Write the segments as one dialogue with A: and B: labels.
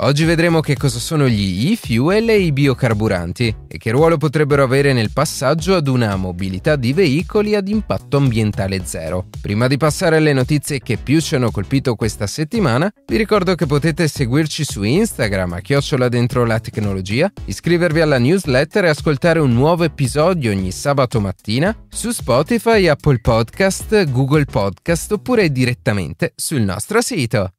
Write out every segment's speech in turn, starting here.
A: Oggi vedremo che cosa sono gli e-fuel e i biocarburanti e che ruolo potrebbero avere nel passaggio ad una mobilità di veicoli ad impatto ambientale zero. Prima di passare alle notizie che più ci hanno colpito questa settimana, vi ricordo che potete seguirci su Instagram a chiocciola dentro la tecnologia, iscrivervi alla newsletter e ascoltare un nuovo episodio ogni sabato mattina su Spotify, Apple Podcast, Google Podcast oppure direttamente sul nostro sito.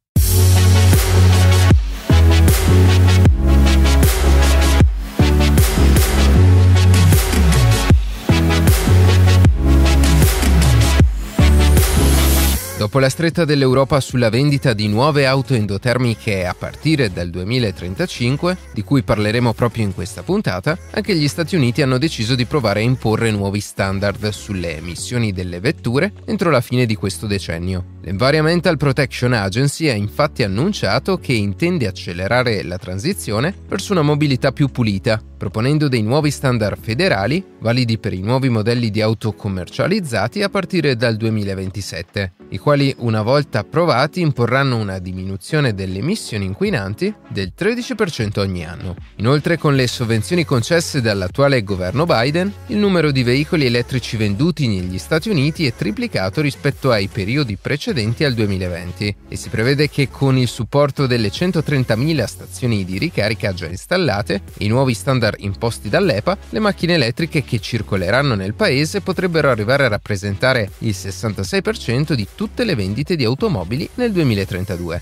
A: Dopo la stretta dell'Europa sulla vendita di nuove auto endotermiche a partire dal 2035, di cui parleremo proprio in questa puntata, anche gli Stati Uniti hanno deciso di provare a imporre nuovi standard sulle emissioni delle vetture entro la fine di questo decennio. L'Environmental Protection Agency ha infatti annunciato che intende accelerare la transizione verso una mobilità più pulita, proponendo dei nuovi standard federali validi per i nuovi modelli di auto commercializzati a partire dal 2027, i quali una volta approvati imporranno una diminuzione delle emissioni inquinanti del 13% ogni anno. Inoltre con le sovvenzioni concesse dall'attuale governo Biden, il numero di veicoli elettrici venduti negli Stati Uniti è triplicato rispetto ai periodi precedenti 2020 al 2020 e si prevede che con il supporto delle 130.000 stazioni di ricarica già installate e i nuovi standard imposti dall'EPA, le macchine elettriche che circoleranno nel paese potrebbero arrivare a rappresentare il 66% di tutte le vendite di automobili nel 2032.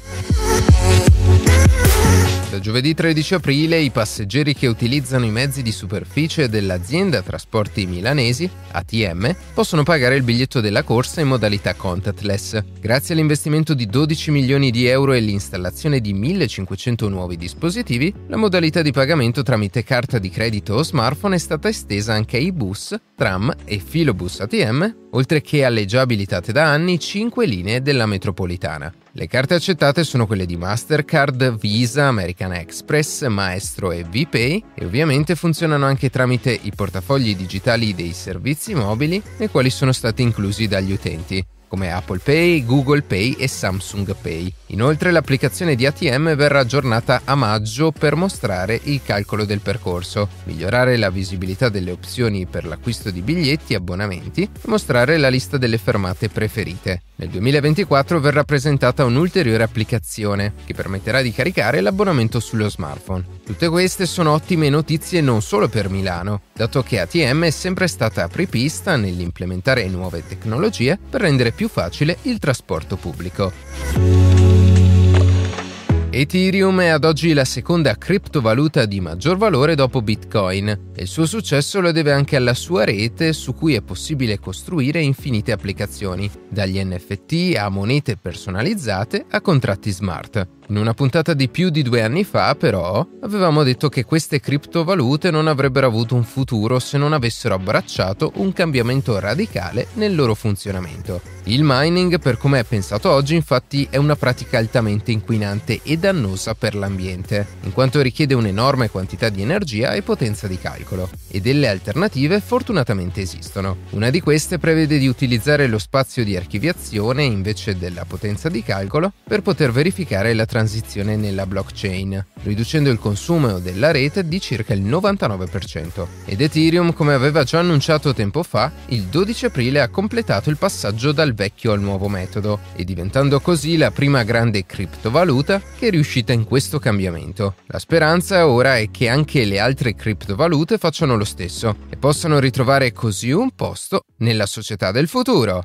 A: Firenze. Giovedì 13 aprile i passeggeri che utilizzano i mezzi di superficie dell'azienda Trasporti Milanesi, ATM, possono pagare il biglietto della corsa in modalità contactless. Grazie all'investimento di 12 milioni di euro e l'installazione di 1500 nuovi dispositivi, la modalità di pagamento tramite carta di credito o smartphone è stata estesa anche ai bus, tram e filobus ATM oltre che alle già abilitate da anni 5 linee della metropolitana. Le carte accettate sono quelle di Mastercard, Visa, American Express, Maestro e VPay e ovviamente funzionano anche tramite i portafogli digitali dei servizi mobili nei quali sono stati inclusi dagli utenti, come Apple Pay, Google Pay e Samsung Pay. Inoltre l'applicazione di ATM verrà aggiornata a maggio per mostrare il calcolo del percorso, migliorare la visibilità delle opzioni per l'acquisto di biglietti e abbonamenti e mostrare la lista delle fermate preferite. Nel 2024 verrà presentata un'ulteriore applicazione che permetterà di caricare l'abbonamento sullo smartphone. Tutte queste sono ottime notizie non solo per Milano, dato che ATM è sempre stata apripista nell'implementare nuove tecnologie per rendere più facile il trasporto pubblico. Ethereum è ad oggi la seconda criptovaluta di maggior valore dopo Bitcoin e il suo successo lo deve anche alla sua rete su cui è possibile costruire infinite applicazioni, dagli NFT a monete personalizzate a contratti smart. In una puntata di più di due anni fa, però, avevamo detto che queste criptovalute non avrebbero avuto un futuro se non avessero abbracciato un cambiamento radicale nel loro funzionamento. Il mining, per come è pensato oggi, infatti, è una pratica altamente inquinante e dannosa per l'ambiente, in quanto richiede un'enorme quantità di energia e potenza di calcolo. E delle alternative fortunatamente esistono. Una di queste prevede di utilizzare lo spazio di archiviazione invece della potenza di calcolo per poter verificare la transizione nella blockchain, riducendo il consumo della rete di circa il 99%. Ed Ethereum, come aveva già annunciato tempo fa, il 12 aprile ha completato il passaggio dal vecchio al nuovo metodo e diventando così la prima grande criptovaluta che è riuscita in questo cambiamento. La speranza ora è che anche le altre criptovalute facciano lo stesso e possano ritrovare così un posto nella società del futuro.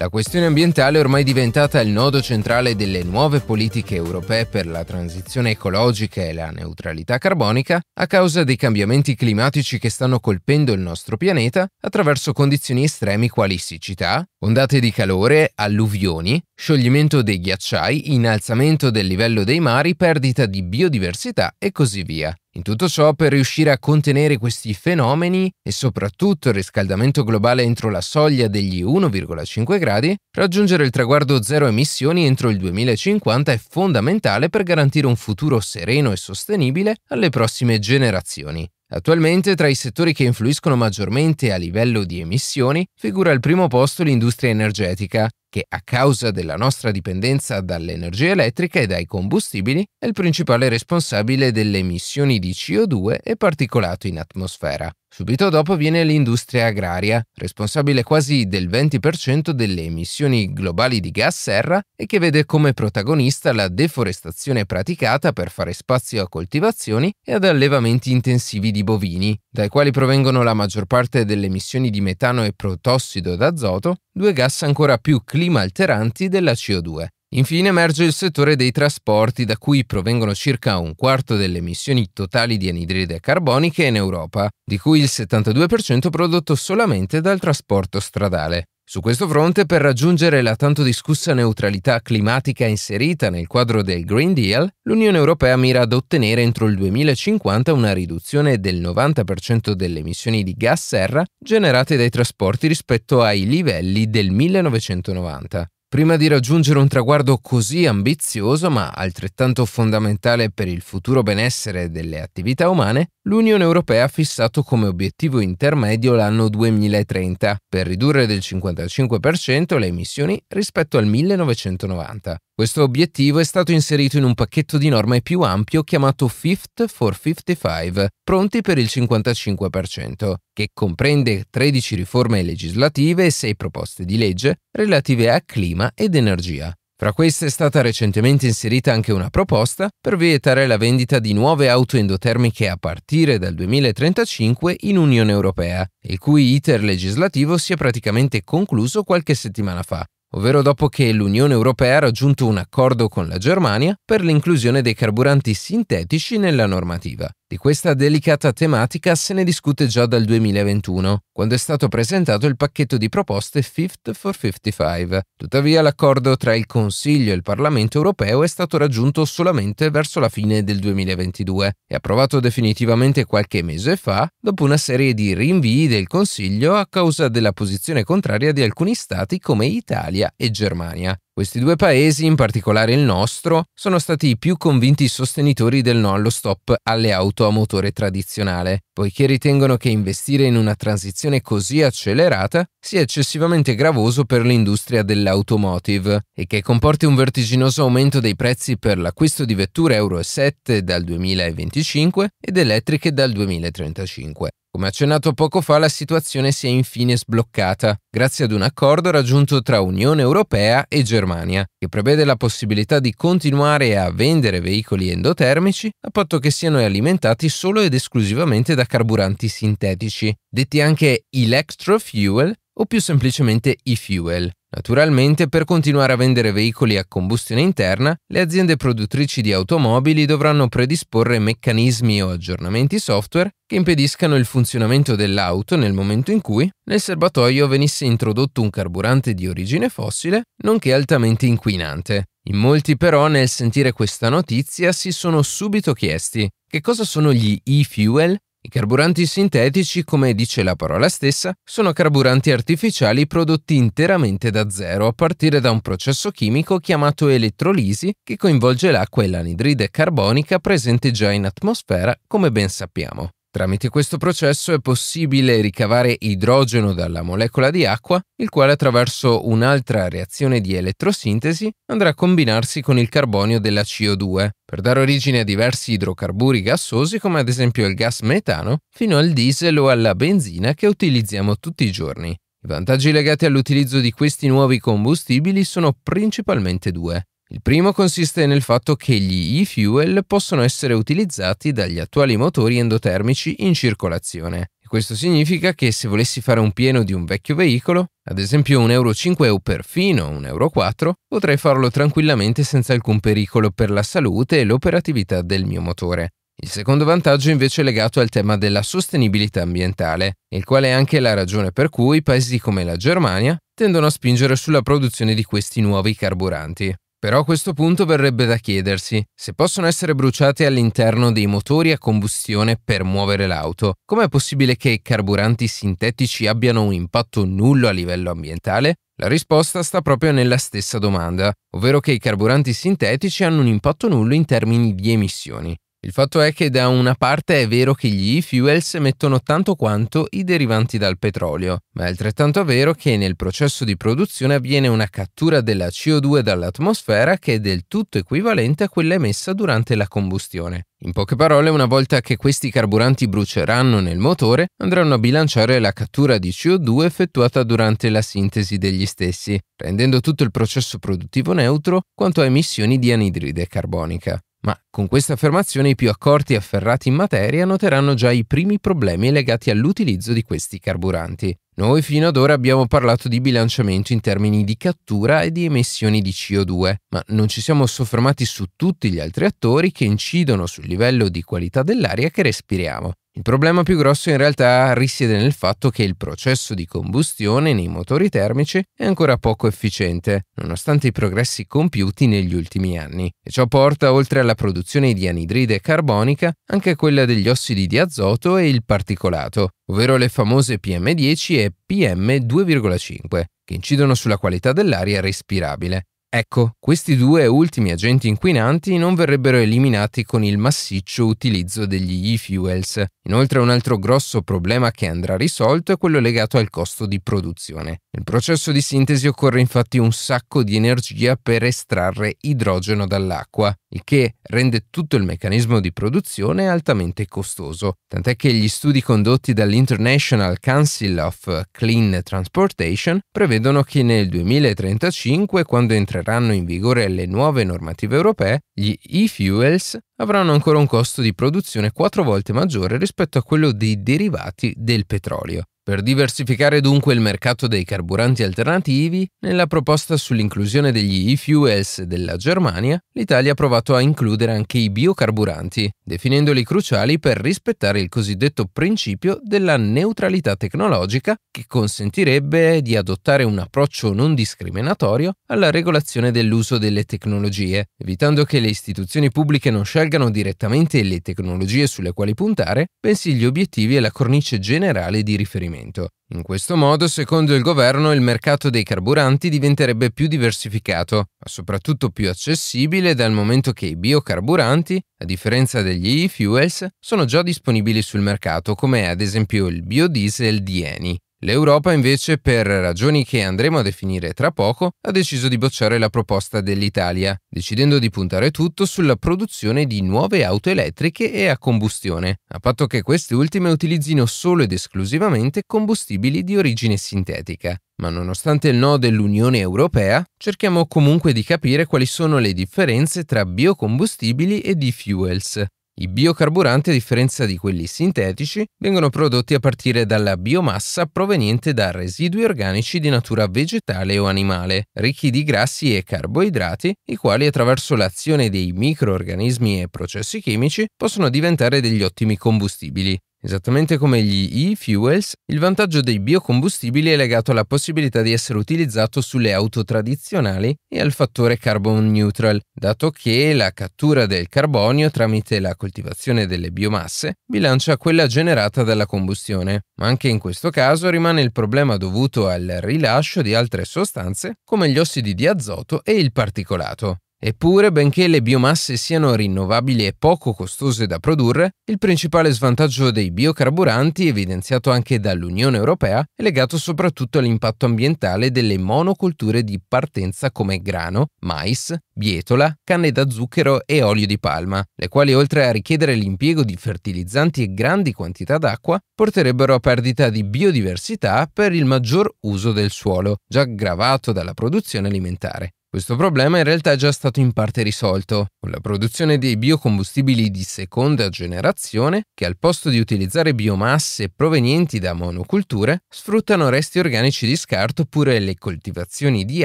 A: La questione ambientale è ormai diventata il nodo centrale delle nuove politiche europee per la transizione ecologica e la neutralità carbonica a causa dei cambiamenti climatici che stanno colpendo il nostro pianeta attraverso condizioni estremi quali siccità, ondate di calore, alluvioni, scioglimento dei ghiacciai, innalzamento del livello dei mari, perdita di biodiversità e così via. In tutto ciò, per riuscire a contenere questi fenomeni e soprattutto il riscaldamento globale entro la soglia degli 1,5 gradi, raggiungere il traguardo zero emissioni entro il 2050 è fondamentale per garantire un futuro sereno e sostenibile alle prossime generazioni. Attualmente tra i settori che influiscono maggiormente a livello di emissioni figura al primo posto l'industria energetica, che a causa della nostra dipendenza dall'energia elettrica e dai combustibili è il principale responsabile delle emissioni di CO2 e particolato in atmosfera. Subito dopo viene l'industria agraria, responsabile quasi del 20% delle emissioni globali di gas serra e che vede come protagonista la deforestazione praticata per fare spazio a coltivazioni e ad allevamenti intensivi di bovini, dai quali provengono la maggior parte delle emissioni di metano e protossido d'azoto, due gas ancora più climatici clima alteranti della CO2. Infine emerge il settore dei trasporti, da cui provengono circa un quarto delle emissioni totali di anidride carbonica in Europa, di cui il 72% prodotto solamente dal trasporto stradale. Su questo fronte, per raggiungere la tanto discussa neutralità climatica inserita nel quadro del Green Deal, l'Unione Europea mira ad ottenere entro il 2050 una riduzione del 90% delle emissioni di gas serra generate dai trasporti rispetto ai livelli del 1990. Prima di raggiungere un traguardo così ambizioso, ma altrettanto fondamentale per il futuro benessere delle attività umane, l'Unione Europea ha fissato come obiettivo intermedio l'anno 2030 per ridurre del 55% le emissioni rispetto al 1990. Questo obiettivo è stato inserito in un pacchetto di norme più ampio chiamato Fifth for 55, pronti per il 55%, che comprende 13 riforme legislative e 6 proposte di legge relative a clima ed energia. Fra queste è stata recentemente inserita anche una proposta per vietare la vendita di nuove auto endotermiche a partire dal 2035 in Unione Europea, il cui iter legislativo si è praticamente concluso qualche settimana fa, ovvero dopo che l'Unione Europea ha raggiunto un accordo con la Germania per l'inclusione dei carburanti sintetici nella normativa. Di questa delicata tematica se ne discute già dal 2021, quando è stato presentato il pacchetto di proposte Fifth for 55. Tuttavia l'accordo tra il Consiglio e il Parlamento europeo è stato raggiunto solamente verso la fine del 2022 e approvato definitivamente qualche mese fa, dopo una serie di rinvii del Consiglio a causa della posizione contraria di alcuni stati come Italia e Germania. Questi due paesi, in particolare il nostro, sono stati i più convinti sostenitori del no allo stop alle auto a motore tradizionale, poiché ritengono che investire in una transizione così accelerata sia eccessivamente gravoso per l'industria dell'automotive e che comporti un vertiginoso aumento dei prezzi per l'acquisto di vetture Euro 7 dal 2025 ed elettriche dal 2035. Come accennato poco fa, la situazione si è infine sbloccata, grazie ad un accordo raggiunto tra Unione Europea e Germania, che prevede la possibilità di continuare a vendere veicoli endotermici a patto che siano alimentati solo ed esclusivamente da carburanti sintetici, detti anche electrofuel o più semplicemente e-fuel. Naturalmente, per continuare a vendere veicoli a combustione interna, le aziende produttrici di automobili dovranno predisporre meccanismi o aggiornamenti software che impediscano il funzionamento dell'auto nel momento in cui nel serbatoio venisse introdotto un carburante di origine fossile, nonché altamente inquinante. In molti però nel sentire questa notizia si sono subito chiesti che cosa sono gli e-fuel i carburanti sintetici, come dice la parola stessa, sono carburanti artificiali prodotti interamente da zero a partire da un processo chimico chiamato elettrolisi che coinvolge l'acqua e l'anidride carbonica presente già in atmosfera, come ben sappiamo. Tramite questo processo è possibile ricavare idrogeno dalla molecola di acqua, il quale attraverso un'altra reazione di elettrosintesi andrà a combinarsi con il carbonio della CO2, per dare origine a diversi idrocarburi gassosi come ad esempio il gas metano, fino al diesel o alla benzina che utilizziamo tutti i giorni. I vantaggi legati all'utilizzo di questi nuovi combustibili sono principalmente due. Il primo consiste nel fatto che gli e-fuel possono essere utilizzati dagli attuali motori endotermici in circolazione. Questo significa che se volessi fare un pieno di un vecchio veicolo, ad esempio un euro 5 o perfino un euro 4 potrei farlo tranquillamente senza alcun pericolo per la salute e l'operatività del mio motore. Il secondo vantaggio invece è legato al tema della sostenibilità ambientale, il quale è anche la ragione per cui paesi come la Germania tendono a spingere sulla produzione di questi nuovi carburanti. Però a questo punto verrebbe da chiedersi se possono essere bruciate all'interno dei motori a combustione per muovere l'auto, com'è possibile che i carburanti sintetici abbiano un impatto nullo a livello ambientale? La risposta sta proprio nella stessa domanda, ovvero che i carburanti sintetici hanno un impatto nullo in termini di emissioni. Il fatto è che da una parte è vero che gli e-fuels emettono tanto quanto i derivanti dal petrolio, ma è altrettanto vero che nel processo di produzione avviene una cattura della CO2 dall'atmosfera che è del tutto equivalente a quella emessa durante la combustione. In poche parole, una volta che questi carburanti bruceranno nel motore, andranno a bilanciare la cattura di CO2 effettuata durante la sintesi degli stessi, rendendo tutto il processo produttivo neutro quanto a emissioni di anidride carbonica. Ma con questa affermazione i più accorti e afferrati in materia noteranno già i primi problemi legati all'utilizzo di questi carburanti. Noi fino ad ora abbiamo parlato di bilanciamento in termini di cattura e di emissioni di CO2, ma non ci siamo soffermati su tutti gli altri attori che incidono sul livello di qualità dell'aria che respiriamo, il problema più grosso in realtà risiede nel fatto che il processo di combustione nei motori termici è ancora poco efficiente, nonostante i progressi compiuti negli ultimi anni, e ciò porta oltre alla produzione di anidride carbonica anche a quella degli ossidi di azoto e il particolato, ovvero le famose PM10 e PM2,5, che incidono sulla qualità dell'aria respirabile, Ecco, questi due ultimi agenti inquinanti non verrebbero eliminati con il massiccio utilizzo degli e-fuels. Inoltre un altro grosso problema che andrà risolto è quello legato al costo di produzione. Nel processo di sintesi occorre infatti un sacco di energia per estrarre idrogeno dall'acqua, il che rende tutto il meccanismo di produzione altamente costoso, tant'è che gli studi condotti dall'International Council of Clean Transportation prevedono che nel 2035, quando entrerà entreranno in vigore le nuove normative europee, gli e-fuels avranno ancora un costo di produzione quattro volte maggiore rispetto a quello dei derivati del petrolio. Per diversificare dunque il mercato dei carburanti alternativi, nella proposta sull'inclusione degli e-fuels della Germania, l'Italia ha provato a includere anche i biocarburanti, definendoli cruciali per rispettare il cosiddetto principio della neutralità tecnologica che consentirebbe di adottare un approccio non discriminatorio alla regolazione dell'uso delle tecnologie, evitando che le istituzioni pubbliche non scelgano albergano direttamente le tecnologie sulle quali puntare, bensì gli obiettivi e la cornice generale di riferimento. In questo modo, secondo il governo, il mercato dei carburanti diventerebbe più diversificato, ma soprattutto più accessibile dal momento che i biocarburanti, a differenza degli e-fuels, sono già disponibili sul mercato, come ad esempio il biodiesel di Eni. L'Europa invece, per ragioni che andremo a definire tra poco, ha deciso di bocciare la proposta dell'Italia, decidendo di puntare tutto sulla produzione di nuove auto elettriche e a combustione, a patto che queste ultime utilizzino solo ed esclusivamente combustibili di origine sintetica. Ma nonostante il no dell'Unione Europea, cerchiamo comunque di capire quali sono le differenze tra biocombustibili e di fuels i biocarburanti, a differenza di quelli sintetici, vengono prodotti a partire dalla biomassa proveniente da residui organici di natura vegetale o animale, ricchi di grassi e carboidrati, i quali attraverso l'azione dei microorganismi e processi chimici possono diventare degli ottimi combustibili, Esattamente come gli e-fuels, il vantaggio dei biocombustibili è legato alla possibilità di essere utilizzato sulle auto tradizionali e al fattore carbon neutral, dato che la cattura del carbonio tramite la coltivazione delle biomasse bilancia quella generata dalla combustione. Ma anche in questo caso rimane il problema dovuto al rilascio di altre sostanze come gli ossidi di azoto e il particolato. Eppure, benché le biomasse siano rinnovabili e poco costose da produrre, il principale svantaggio dei biocarburanti, evidenziato anche dall'Unione Europea, è legato soprattutto all'impatto ambientale delle monocolture di partenza come grano, mais, bietola, canne da zucchero e olio di palma, le quali oltre a richiedere l'impiego di fertilizzanti e grandi quantità d'acqua, porterebbero a perdita di biodiversità per il maggior uso del suolo, già gravato dalla produzione alimentare. Questo problema in realtà è già stato in parte risolto con la produzione dei biocombustibili di seconda generazione che al posto di utilizzare biomasse provenienti da monoculture sfruttano resti organici di scarto oppure le coltivazioni di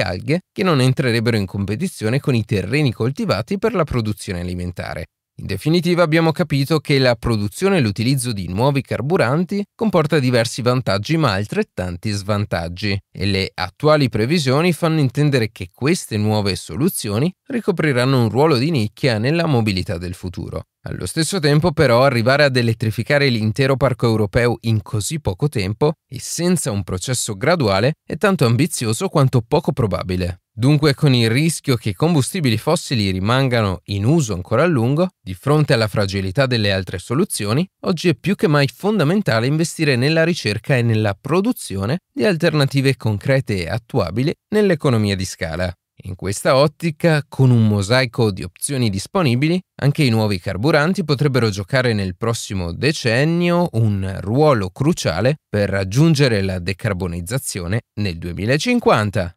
A: alghe che non entrerebbero in competizione con i terreni coltivati per la produzione alimentare. In definitiva abbiamo capito che la produzione e l'utilizzo di nuovi carburanti comporta diversi vantaggi ma altrettanti svantaggi e le attuali previsioni fanno intendere che queste nuove soluzioni ricopriranno un ruolo di nicchia nella mobilità del futuro. Allo stesso tempo però arrivare ad elettrificare l'intero parco europeo in così poco tempo e senza un processo graduale è tanto ambizioso quanto poco probabile. Dunque con il rischio che i combustibili fossili rimangano in uso ancora a lungo, di fronte alla fragilità delle altre soluzioni, oggi è più che mai fondamentale investire nella ricerca e nella produzione di alternative concrete e attuabili nell'economia di scala. In questa ottica, con un mosaico di opzioni disponibili, anche i nuovi carburanti potrebbero giocare nel prossimo decennio un ruolo cruciale per raggiungere la decarbonizzazione nel 2050.